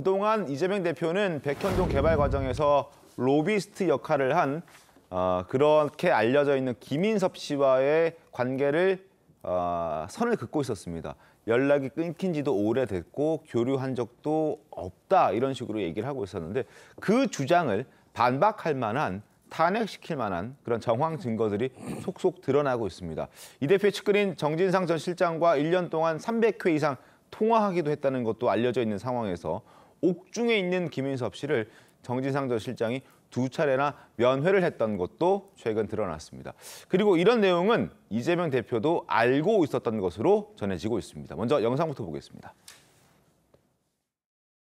그동안 이재명 대표는 백현동 개발 과정에서 로비스트 역할을 한 어, 그렇게 알려져 있는 김인섭 씨와의 관계를 어, 선을 긋고 있었습니다. 연락이 끊긴 지도 오래됐고 교류한 적도 없다 이런 식으로 얘기를 하고 있었는데 그 주장을 반박할 만한 탄핵시킬 만한 그런 정황 증거들이 속속 드러나고 있습니다. 이 대표 측근인 정진상 전 실장과 1년 동안 300회 이상 통화하기도 했다는 것도 알려져 있는 상황에서 옥중에 있는 김인섭 씨를 정진상 전 실장이 두 차례나 면회를 했던 것도 최근 드러났습니다. 그리고 이런 내용은 이재명 대표도 알고 있었던 것으로 전해지고 있습니다. 먼저 영상부터 보겠습니다.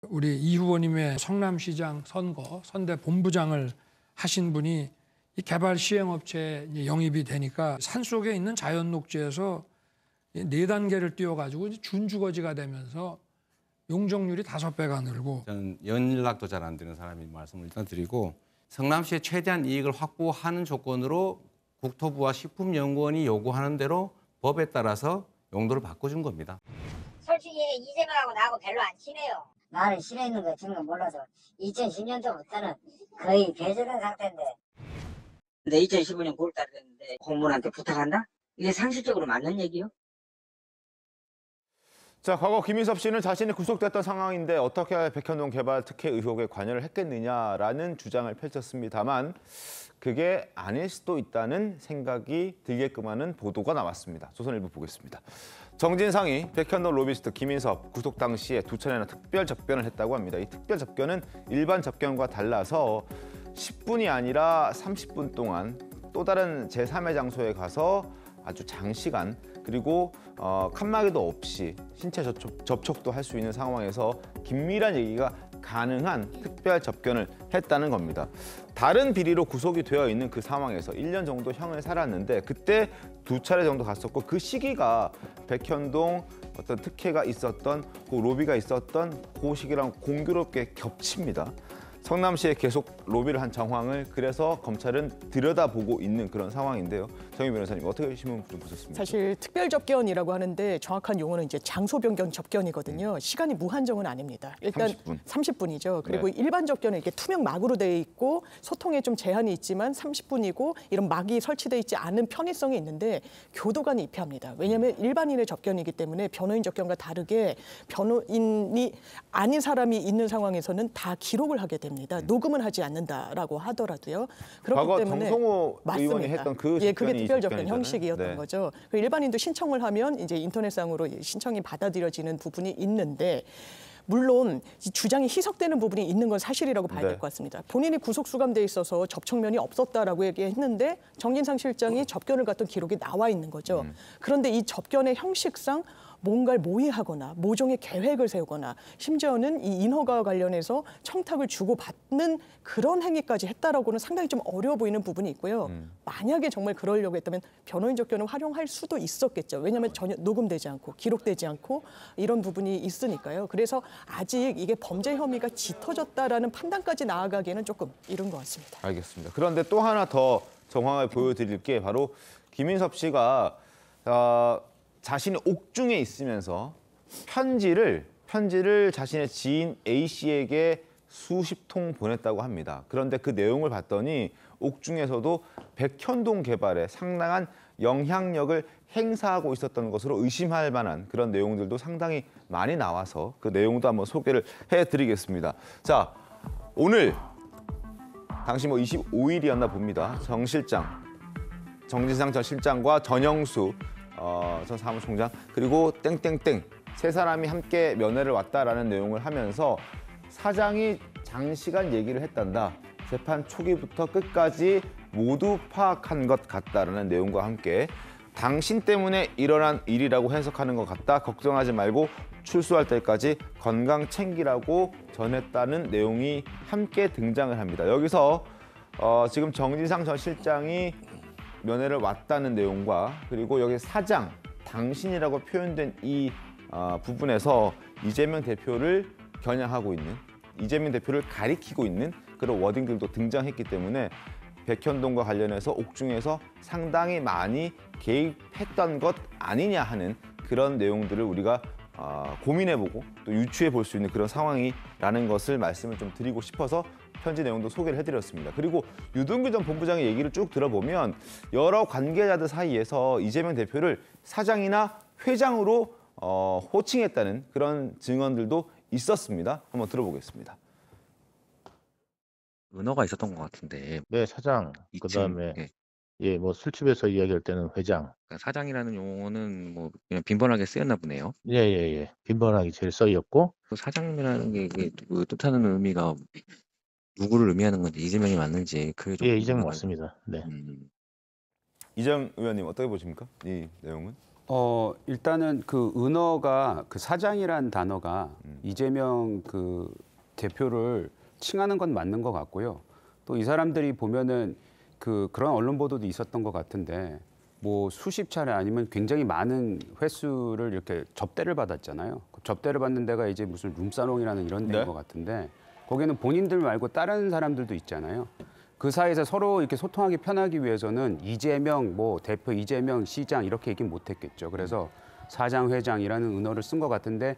우리 이 후보님의 성남시장 선거 선대 본부장을 하신 분이 이 개발 시행업체에 영입이 되니까 산속에 있는 자연녹지에서 네 단계를 뛰어가지고 준주거지가 되면서 용적률이 다섯 배가 늘고 저는 연락도 잘 안 되는 사람이 말씀을 일단 드리고 성남시에 최대한 이익을 확보하는 조건으로 국토부와 식품연구원이 요구하는 대로 법에 따라서 용도를 바꿔준 겁니다. 솔직히 이재명하고 나하고 별로 안 친해요. 나는 싫어했는 거 지금 몰라서 2010년도부터는 거의 배제된 상태인데 근데 2015년 9월달에 됐는데 공무원한테 부탁한다? 이게 상식적으로 맞는 얘기요? 자, 과거 김인섭 씨는 자신이 구속됐던 상황인데 어떻게 백현동 개발 특혜 의혹에 관여를 했겠느냐라는 주장을 펼쳤습니다만 그게 아닐 수도 있다는 생각이 들게끔 하는 보도가 나왔습니다. 조선일보 보겠습니다. 정진상이 백현동 로비스트 김인섭 구속 당시에 두 차례나 특별 접견을 했다고 합니다. 이 특별 접견은 일반 접견과 달라서 10분이 아니라 30분 동안 또 다른 제3의 장소에 가서 아주 장시간 그리고 어, 칸막이도 없이 신체 접촉, 도할 수 있는 상황에서 긴밀한 얘기가 가능한 특별 접견을 했다는 겁니다. 다른 비리로 구속이 되어 있는 그 상황에서 1년 정도 형을 살았는데 그때 두 차례 정도 갔었고 그 시기가 백현동 어떤 특혜가 있었던 그 로비가 있었던 그 시기랑 공교롭게 겹칩니다. 성남시에 계속 로비를 한 정황을 그래서 검찰은 들여다보고 있는 그런 상황인데요. 정희 변호사님 어떻게 신문 좀 보셨습니까? 사실 특별 접견이라고 하는데 정확한 용어는 이제 장소 변경 접견이거든요. 음. 시간이 무한정은 아닙니다. 일단 30분. 이죠 그리고 네. 일반 접견은 이렇게 투명 막으로 되어 있고 소통에 좀 제한이 있지만 30분이고 이런 막이 설치돼 있지 않은 편의성이 있는데 교도관이 입회합니다. 왜냐하면 음. 일반인의 접견이기 때문에 변호인 접견과 다르게 변호인이 아닌 사람이 있는 상황에서는 다 기록을 하게 됩니다. 음. 녹음은 하지 않는다라고 하더라도요. 그렇기 과거 때문에 정성호 맞습니다. 의원이 했던 그 예, 그게 특별 접근 형식이었던 네. 거죠. 그 일반인도 신청을 하면 이제 인터넷상으로 신청이 받아들여지는 부분이 있는데 물론 주장이 희석되는 부분이 있는 건 사실이라고 봐야 될것 네. 같습니다. 본인이 구속 수감돼 있어서 접촉면이 없었다라고 얘기했는데 정진상 실장이 음. 접견을 갔던 기록이 나와 있는 거죠. 음. 그런데 이 접견의 형식상 뭔가를 모의하거나 모종의 계획을 세우거나 심지어는 이 인허가와 관련해서 청탁을 주고받는 그런 행위까지 했다라고는 상당히 좀 어려 보이는 부분이 있고요. 음. 만약에 정말 그러려고 했다면 변호인접 견을 활용할 수도 있었겠죠. 왜냐하면 전혀 녹음되지 않고 기록되지 않고 이런 부분이 있으니까요. 그래서 아직 이게 범죄 혐의가 짙어졌다라는 판단까지 나아가기에는 조금 이른 것 같습니다. 알겠습니다. 그런데 또 하나 더 정황을 보여드릴 게 바로 김인섭 씨가 어, 자신이 옥중에 있으면서 편지를 편지를 자신의 지인 A 씨에게 수십 통 보냈다고 합니다. 그런데 그 내용을 봤더니 옥중에서도 백현동 개발에 상당한 영향력을 행사하고 있었던 것으로 의심할 만한 그런 내용들도 상당히 많이 나와서 그 내용도 한번 소개를 해드리겠습니다. 자, 오늘 당시 뭐 25일이었나 봅니다. 정 실장, 정진상 전 실장과 전영수 어, 전 사무총장 그리고 땡땡땡 세 사람이 함께 면회를 왔다라는 내용을 하면서 사장이 장시간 얘기를 했단다. 재판 초기부터 끝까지 모두 파악한 것 같다라는 내용과 함께 당신 때문에 일어난 일이라고 해석하는 것 같다. 걱정하지 말고 출소할 때까지 건강 챙기라고 전했다는 내용이 함께 등장을 합니다. 여기서 어, 지금 정진상 전 실장이 면회를 왔다는 내용과 그리고 여기 사장, 당신이라고 표현된 이 어, 부분에서 이재명 대표를 겨냥하고 있는 이재명 대표를 가리키고 있는 그런 워딩들도 등장했기 때문에 백현동과 관련해서 옥중에서 상당히 많이 개입했던 것 아니냐 하는 그런 내용들을 우리가 어, 고민해보고 또 유추해볼 수 있는 그런 상황이라는 것을 말씀을 좀 드리고 싶어서 편지 내용도 소개를 해드렸습니다. 그리고 유동규 전 본부장의 얘기를 쭉 들어보면 여러 관계자들 사이에서 이재명 대표를 사장이나 회장으로 어, 호칭했다는 그런 증언들도 있었습니다. 한번 들어보겠습니다. 은어가 있었던 것 같은데. 네, 사장. 2층, 그다음에 네. 예. 예, 뭐 술집에서 이야기할 때는 회장. 그러니까 사장이라는 용어는 뭐 그냥 빈번하게 쓰였나 보네요. 예, 예, 예. 빈번하게 제일 써였고. 그 사장이라는 게 이게 그 뜻하는 의미가 누구를 의미하는 건지 이재명이 맞는지 그게 좀 예, 이재명 맞습니다. 네. 음. 음. 이장 의원님 어떻게 보십니까? 이 내용은? 어, 일단은 그 은어가 그 사장이란 단어가 음. 이재명 그 대표를 칭하는 건 맞는 것 같고요. 또 이 사람들이 보면은 그 그런 언론 보도도 있었던 것 같은데 뭐 수십 차례 아니면 굉장히 많은 횟수를 이렇게 접대를 받았잖아요. 그 접대를 받는 데가 이제 무슨 룸사롱이라는 이런 데인 네. 것 같은데 거기는 본인들 말고 다른 사람들도 있잖아요. 그 사이에서 서로 이렇게 소통하기 편하기 위해서는 이재명 뭐 대표 이재명 시장 이렇게 얘기 못했겠죠. 그래서 사장 회장이라는 은어를 쓴 것 같은데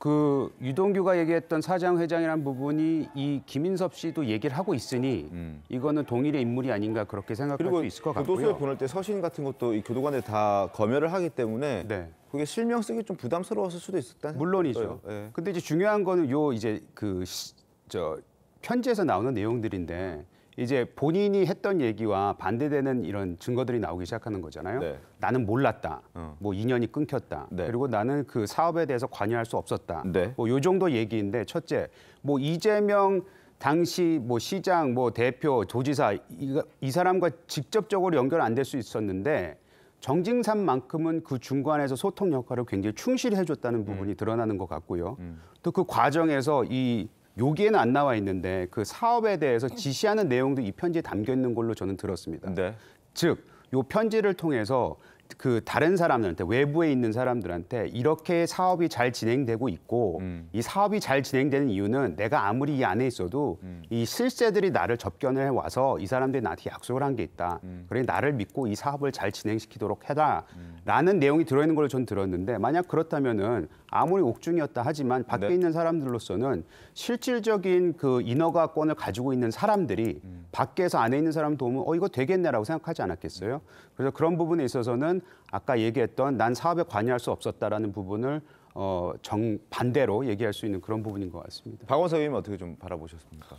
그 유동규가 얘기했던 사장 회장이란 부분이 이 김인섭 씨도 얘기를 하고 있으니 음. 이거는 동일의 인물이 아닌가 그렇게 생각할 수 있을 것 같고요. 교도소에 보낼 때 서신 같은 것도 이 교도관에 다 검열을 하기 때문에 네. 그게 실명 쓰기 좀 부담스러웠을 수도 있었다. 물론이죠. 네. 근데 이제 중요한 거는 요 이제 그저 편지에서 나오는 내용들인데 이제 본인이 했던 얘기와 반대되는 이런 증거들이 나오기 시작하는 거잖아요. 네. 나는 몰랐다. 어. 뭐 인연이 끊겼다. 네. 그리고 나는 그 사업에 대해서 관여할 수 없었다. 네. 뭐요 정도 얘기인데 첫째, 뭐 이재명 당시 뭐 시장, 뭐 대표, 조지사 이, 이 사람과 직접적으로 연결 안 될 수 있었는데 정진산만큼은 그 중간에서 소통 역할을 굉장히 충실히 해줬다는 부분이 음. 드러나는 것 같고요. 음. 또그 과정에서 이 여기에는 안 나와 있는데 그 사업에 대해서 지시하는 내용도 이 편지에 담겨 있는 걸로 저는 들었습니다. 네. 즉, 요 편지를 통해서 그 다른 사람들한테 외부에 있는 사람들한테 이렇게 사업이 잘 진행되고 있고 음. 이 사업이 잘 진행되는 이유는 내가 아무리 이 안에 있어도 음. 이 실세들이 나를 접견을 해 와서 이 사람들이 나한테 약속을 한 게 있다. 음. 그래 나를 믿고 이 사업을 잘 진행시키도록 해라. 음. 라는 내용이 들어있는 걸로 저는 들었는데 만약 그렇다면은 아무리 옥중이었다 하지만 밖에 네. 있는 사람들로서는 실질적인 그 인허가권을 가지고 있는 사람들이 음. 밖에서 안에 있는 사람 도움은 어 이거 되겠네라고 생각하지 않았겠어요? 그래서 그런 부분에 있어서는 아까 얘기했던 난 사업에 관여할 수 없었다라는 부분을 어, 정 반대로 얘기할 수 있는 그런 부분인 것 같습니다. 박원석 의원님 어떻게 좀 바라보셨습니까?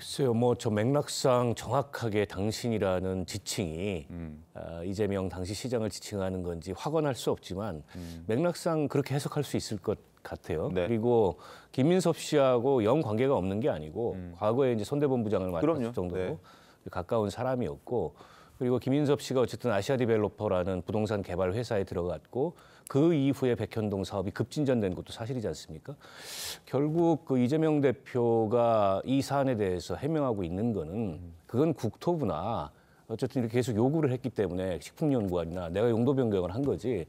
글쎄요, 뭐저 맥락상 정확하게 당신이라는 지칭이 음. 어, 이재명 당시 시장을 지칭하는 건지 확언할 수 없지만 음. 맥락상 그렇게 해석할 수 있을 것 같아요. 네. 그리고 김민섭 씨하고 영 관계가 없는 게 아니고 음. 과거에 이제 손대본부장을 맡았을 정도로 네. 가까운 사람이었고 그리고 김민섭 씨가 어쨌든 아시아 디벨로퍼라는 부동산 개발 회사에 들어갔고 그 이후에 백현동 사업이 급진전된 것도 사실이지 않습니까? 결국 그 이재명 대표가 이 사안에 대해서 해명하고 있는 거는 그건 국토부나 어쨌든 이렇게 계속 요구를 했기 때문에 식품연구원이나 내가 용도 변경을 한 거지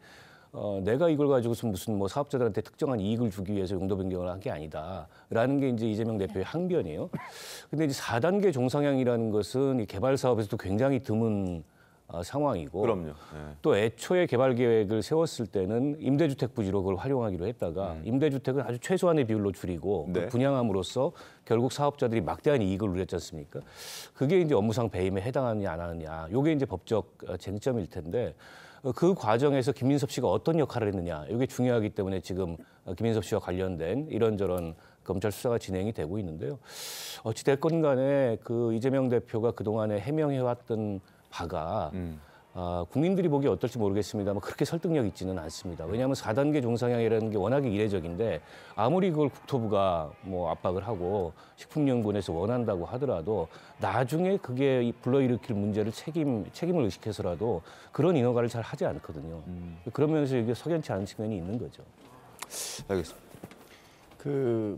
어, 내가 이걸 가지고서 무슨 뭐 사업자들한테 특정한 이익을 주기 위해서 용도 변경을 한 게 아니다라는 게 이제 이재명 대표의 항변이에요. 근데 이제 4단계 종상향이라는 것은 이 개발 사업에서도 굉장히 드문 어, 상황이고 그럼요. 네. 또 애초에 개발 계획을 세웠을 때는 임대주택 부지로 그걸 활용하기로 했다가 음. 임대주택은 아주 최소한의 비율로 줄이고 그 네. 분양함으로써 결국 사업자들이 막대한 이익을 누렸지 않습니까? 그게 이제 업무상 배임에 해당하느냐 안 하느냐 이게 이제 법적 어, 쟁점일 텐데 어, 그 과정에서 김민섭 씨가 어떤 역할을 했느냐 이게 중요하기 때문에 지금 김민섭 씨와 관련된 이런저런 검찰 수사가 진행이 되고 있는데요. 어찌 됐건 간에 그 이재명 대표가 그동안에 해명해왔던 바가 음. 아, 국민들이 보기 에 어떨지 모르겠습니다만 그렇게 설득력 있지는 않습니다. 왜냐하면 4단계 종상향이라는 게 워낙에 이례적인데 아무리 그걸 국토부가 뭐 압박을 하고 식품연구원에서 원한다고 하더라도 나중에 그게 불러일으킬 문제를 책임, 책임을 의식해서라도 그런 인허가를 잘 하지 않거든요. 음. 그러면서 이게 석연치 않은 측면이 있는 거죠. 알겠습니다. 그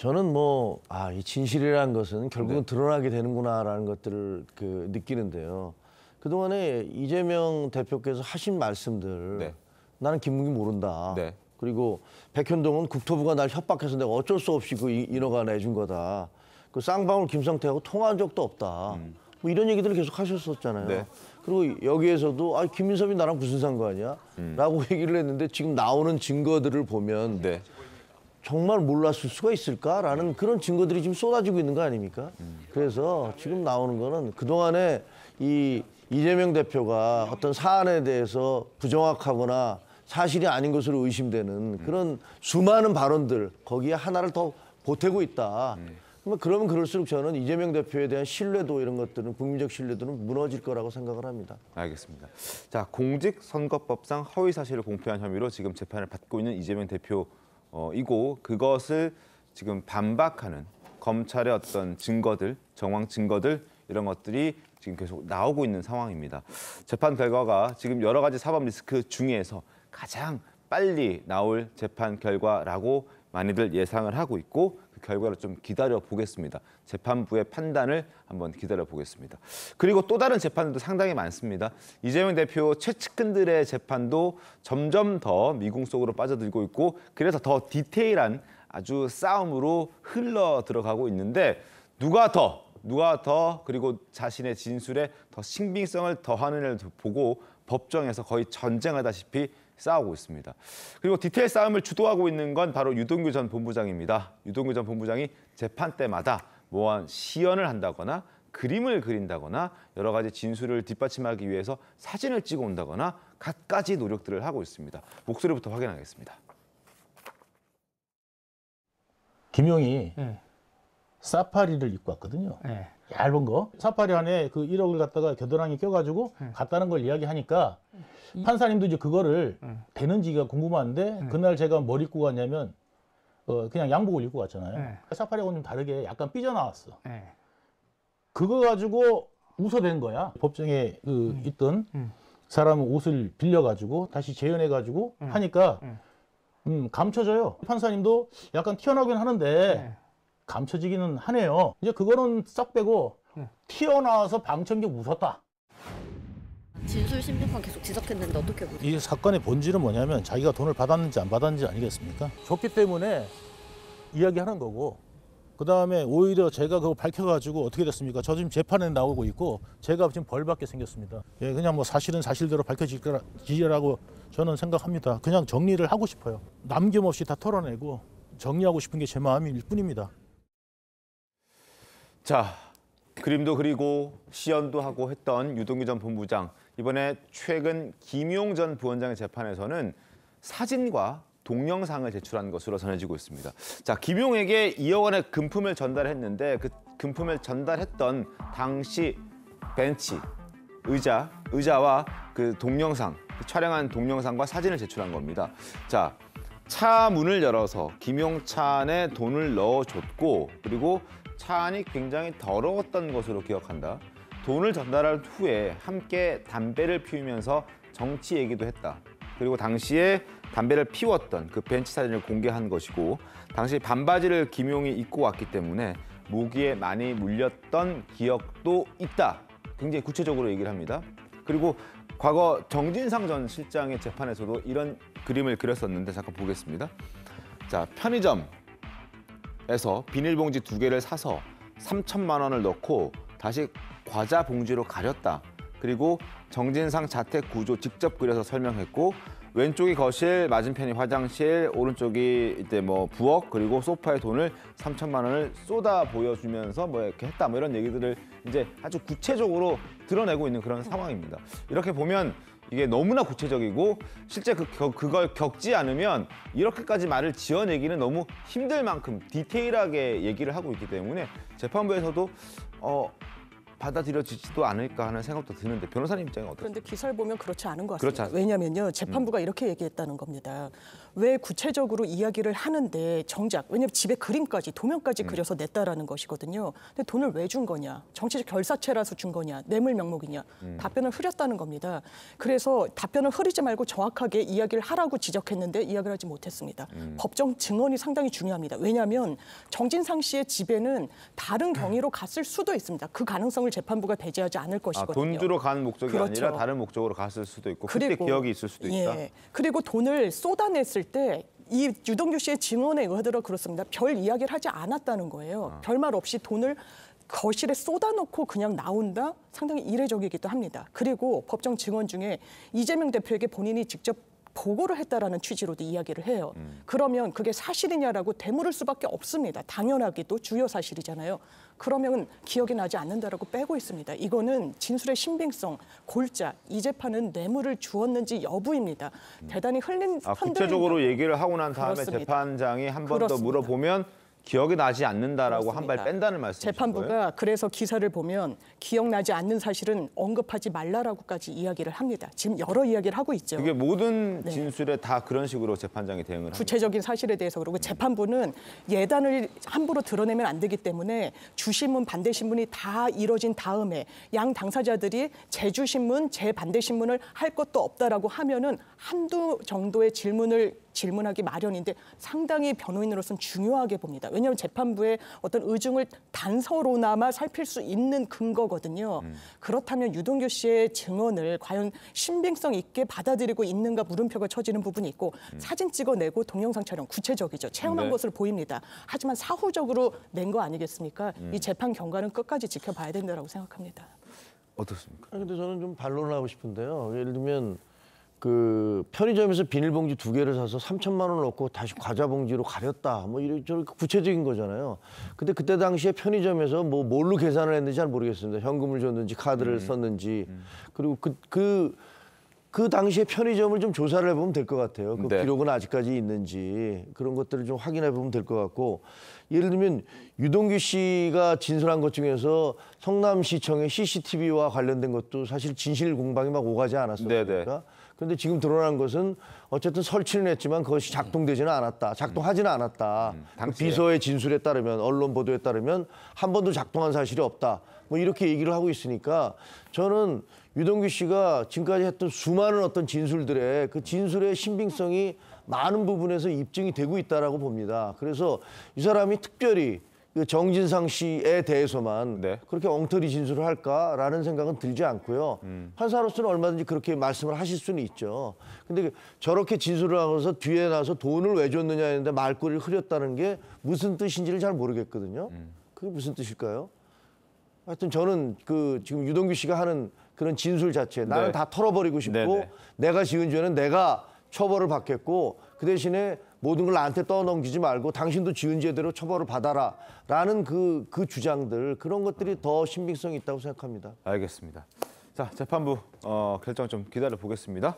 저는 뭐, 아, 이 진실이라는 것은 결국은 네. 드러나게 되는구나라는 것들을 그 느끼는데요. 그동안에 이재명 대표께서 하신 말씀들 네. 나는 김문기 모른다. 네. 그리고 백현동은 국토부가 날 협박해서 내가 어쩔 수 없이 그 인허가 내준 거다. 그 쌍방울 김성태하고 통화한 적도 없다. 음. 뭐 이런 얘기들을 계속 하셨었잖아요. 네. 그리고 여기에서도 아 김민섭이 나랑 무슨 상관이야? 음. 라고 얘기를 했는데 지금 나오는 증거들을 보면 네. 정말 몰랐을 수가 있을까라는 그런 증거들이 지금 쏟아지고 있는 거 아닙니까? 그래서 지금 나오는 거는 그동안에 이 이재명 대표가 어떤 사안에 대해서 부정확하거나 사실이 아닌 것으로 의심되는 그런 수많은 발언들 거기에 하나를 더 보태고 있다. 뭐 그러면 그럴수록 저는 이재명 대표에 대한 신뢰도 이런 것들은 국민적 신뢰도는 무너질 거라고 생각을 합니다. 알겠습니다. 자 공직선거법상 허위사실을 공표한 혐의로 지금 재판을 받고 있는 이재명 대표 어, 이고 그것을 지금 반박하는 검찰의 어떤 증거들, 정황 증거들 이런 것들이 지금 계속 나오고 있는 상황입니다. 재판 결과가 지금 여러 가지 사법 리스크 중에서 가장 빨리 나올 재판 결과라고 많이들 예상을 하고 있고 결과를 좀 기다려 보겠습니다. 재판부의 판단을 한번 기다려 보겠습니다. 그리고 또 다른 재판도 상당히 많습니다. 이재명 대표 최측근들의 재판도 점점 더 미궁 속으로 빠져들고 있고 그래서 더 디테일한 아주 싸움으로 흘러 들어가고 있는데 누가 더 누가 더 그리고 자신의 진술에 더 신빙성을 더하는을 보고 법정에서 거의 전쟁하다시피 싸우고 있습니다. 그리고 디테일 싸움을 주도하고 있는 건 바로 유동규 전 본부장입니다. 유동규 전 본부장이 재판 때마다 뭐한 시연을 한다거나 그림을 그린다거나 여러 가지 진술을 뒷받침하기 위해서 사진을 찍어 온다거나 갖가지 노력들을 하고 있습니다. 목소리부터 확인하겠습니다. 김용이 네. 사파리를 입고 왔거든요. 네. 얇은 거. 사파리 안에 그 1억을 갖다가 겨드랑이 껴가지고 네. 갔다는 걸 이야기하니까 음. 판사님도 이제 그거를 음. 되는지가 궁금한데 네. 그날 제가 뭘 입고 갔냐면 어, 그냥 양복을 입고 갔잖아요. 네. 그러니까 사파리하고는 좀 다르게 약간 삐져나왔어. 네. 그거 가지고 웃어댄 거야. 법정에 그 음. 있던 음. 사람 옷을 빌려가지고 다시 재현해가지고 하니까 음, 감춰져요. 판사님도 약간 튀어나오긴 하는데 감춰지기는 하네요. 이제 그거는 싹 빼고 튀어나와서 방청객 웃었다. 진술 심리판 계속 지적했는데 어떻게 보세요? 이 사건의 본질은 뭐냐면 자기가 돈을 받았는지 안 받았는지 아니겠습니까? 줬기 때문에 이야기하는 거고 그다음에 오히려 제가 그거 밝혀가지고 어떻게 됐습니까? 저 지금 재판에 나오고 있고 제가 지금 벌 받게 생겼습니다. 예, 그냥 뭐 사실은 사실대로 밝혀지라고 저는 생각합니다. 그냥 정리를 하고 싶어요. 남김없이 다 털어내고 정리하고 싶은 게 제 마음일 뿐입니다. 자, 그림도 그리고 시연도 하고 했던 유동규 전 본부장 이번에 최근 김용 전 부원장의 재판에서는 사진과 동영상을 제출한 것으로 전해지고 있습니다. 자, 김용에게 2억 원의 금품을 전달했는데 그 금품을 전달했던 당시 벤치, 의자, 의자와 그 동영상, 그 촬영한 동영상과 사진을 제출한 겁니다. 자, 차 문을 열어서 김용찬 안에 돈을 넣어줬고 그리고 차 안이 굉장히 더러웠던 것으로 기억한다. 돈을 전달한 후에 함께 담배를 피우면서 정치 얘기도 했다. 그리고 당시에 담배를 피웠던 그 벤치 사진을 공개한 것이고 당시 반바지를 김용이 입고 왔기 때문에 모기에 많이 물렸던 기억도 있다. 굉장히 구체적으로 얘기를 합니다. 그리고 과거 정진상 전 실장의 재판에서도 이런 그림을 그렸었는데 잠깐 보겠습니다. 자, 편의점에서 비닐봉지 두 개를 사서 3천만 원을 넣고 다시 과자 봉지로 가렸다. 그리고 정진상 자택 구조 직접 그려서 설명했고 왼쪽이 거실, 맞은편이 화장실, 오른쪽이 이때 뭐 부엌 그리고 소파에 돈을 3천만 원을 쏟아 보여주면서 뭐 이렇게 했다 뭐 이런 얘기들을 이제 아주 구체적으로 드러내고 있는 그런 상황입니다. 이렇게 보면 이게 너무나 구체적이고 실제 그, 그걸 겪지 않으면 이렇게까지 말을 지어내기는 너무 힘들 만큼 디테일하게 얘기를 하고 있기 때문에 재판부에서도 어 받아들여지지도 않을까 하는 생각도 드는데 변호사님 입장은 어떠세요? 그런데 기사를 보면 그렇지 않은 것 같습니다. 그렇지 왜냐면요 음. 재판부가 음. 이렇게 얘기했다는 겁니다. 왜 구체적으로 이야기를 하는데 정작 왜냐면 집에 그림까지 도면까지 음. 그려서 냈다라는 것이거든요. 근데 돈을 왜 준 거냐? 정치적 결사체라서 준 거냐? 뇌물 명목이냐? 음. 답변을 흐렸다는 겁니다. 그래서 답변을 흐리지 말고 정확하게 이야기를 하라고 지적했는데 이야기를 하지 못했습니다. 음. 법정 증언이 상당히 중요합니다. 왜냐하면 정진상 씨의 집에는 다른 경위로 갔을 수도 있습니다. 그 가능성을 의혹을 재판부가 배제하지 않을 아, 것이거든요. 아, 돈 주러 간 목적이 그렇죠. 아니라 다른 목적으로 갔을 수도 있고 그리고, 그때 기억이 있을 수도 예. 있다. 그리고 돈을 쏟아냈을 때 이 유동규 씨의 증언에 의하더라 그렇습니다. 별 이야기를 하지 않았다는 거예요. 아. 별말 없이 돈을 거실에 쏟아놓고 그냥 나온다? 상당히 이례적이기도 합니다. 그리고 법정 증언 중에 이재명 대표에게 본인이 직접 보고를 했다라는 취지로도 이야기를 해요. 음. 그러면 그게 사실이냐라고 되물을 수밖에 없습니다. 당연하기도 주요 사실이잖아요. 그러면 기억이 나지 않는다라고 빼고 있습니다. 이거는 진술의 신빙성, 골자, 이 재판은 뇌물을 주었는지 여부입니다. 음. 대단히 흘린 아, 구체적으로 얘기를 하고 난 다음에 그렇습니다. 재판장이 한 번 더 물어보면 기억이 나지 않는다라고 한 발 뺀다는 말씀이신 재판부가 거예요? 그래서 기사를 보면 기억나지 않는 사실은 언급하지 말라라고까지 이야기를 합니다. 지금 여러 이야기를 하고 있죠. 그게 모든 네. 진술에 네. 다 그런 식으로 재판장이 대응을 구체적인 사실에 대해서 그리고 재판부는 예단을 함부로 드러내면 안 되기 때문에 주신문 반대 신문이 다 이뤄진 다음에 양 당사자들이 제주신문 재반대 신문을 할 것도 없다라고 하면은 한두 정도의 질문을 질문하기 마련인데 상당히 변호인으로서는 중요하게 봅니다. 왜냐하면 재판부의 어떤 의중을 단서로나마 살필 수 있는 근거거든요. 음. 그렇다면 유동규 씨의 증언을 과연 신빙성 있게 받아들이고 있는가 물음표가 쳐지는 부분이 있고 음. 사진 찍어내고 동영상 촬영 구체적이죠. 체험한 네. 것으로 보입니다. 하지만 사후적으로 낸 거 아니겠습니까? 음. 이 재판 경과는 끝까지 지켜봐야 된다고 생각합니다. 어떻습니까? 근데 저는 좀 반론을 하고 싶은데요. 예를 들면 그 편의점에서 비닐봉지 두 개를 사서 3천만 원 넣고 다시 과자 봉지로 가렸다. 뭐 이런 저 그 구체적인 거잖아요. 근데 그때 당시에 편의점에서 뭐 뭘로 계산을 했는지 잘 모르겠습니다. 현금을 줬는지 카드를 음. 썼는지 음. 그리고 그그 그, 그그 당시에 편의점을 좀 조사를 해보면 될 것 같아요. 그 네. 기록은 아직까지 있는지 그런 것들을 좀 확인해 보면 될 것 같고 예를 들면 유동규 씨가 진술한 것 중에서 성남시청의 CCTV와 관련된 것도 사실 진실 공방이 막 오가지 않았습니까? 그런데 네, 네. 지금 드러난 것은 어쨌든 설치는 했지만 그것이 작동되지는 않았다. 작동하지는 않았다. 음, 그 비서의 진술에 따르면 언론 보도에 따르면 한 번도 작동한 사실이 없다. 뭐 이렇게 얘기를 하고 있으니까 저는 유동규 씨가 지금까지 했던 수많은 어떤 진술들의 그 진술의 신빙성이 많은 부분에서 입증이 되고 있다라고 봅니다. 그래서 이 사람이 특별히 그 정진상 씨에 대해서만 네. 그렇게 엉터리 진술을 할까라는 생각은 들지 않고요. 음. 판사로서는 얼마든지 그렇게 말씀을 하실 수는 있죠. 근데 그 저렇게 진술을 하면서 뒤에 나서 돈을 왜 줬느냐 했는데 말꼬리를 흐렸다는 게 무슨 뜻인지를 잘 모르겠거든요. 음. 그게 무슨 뜻일까요? 하여튼 저는 그 지금 유동규 씨가 하는 그런 진술 자체 나는 네. 다 털어버리고 싶고 네네. 네. 내가 지은 죄는 내가 처벌을 받겠고 그 대신에 모든 걸 나한테 떠넘기지 말고 당신도 지은 죄대로 처벌을 받아라 라는 그, 그 주장들 그런 것들이 더 신빙성이 있다고 생각합니다. 알겠습니다. 자 재판부 어, 결정 좀 기다려 보겠습니다.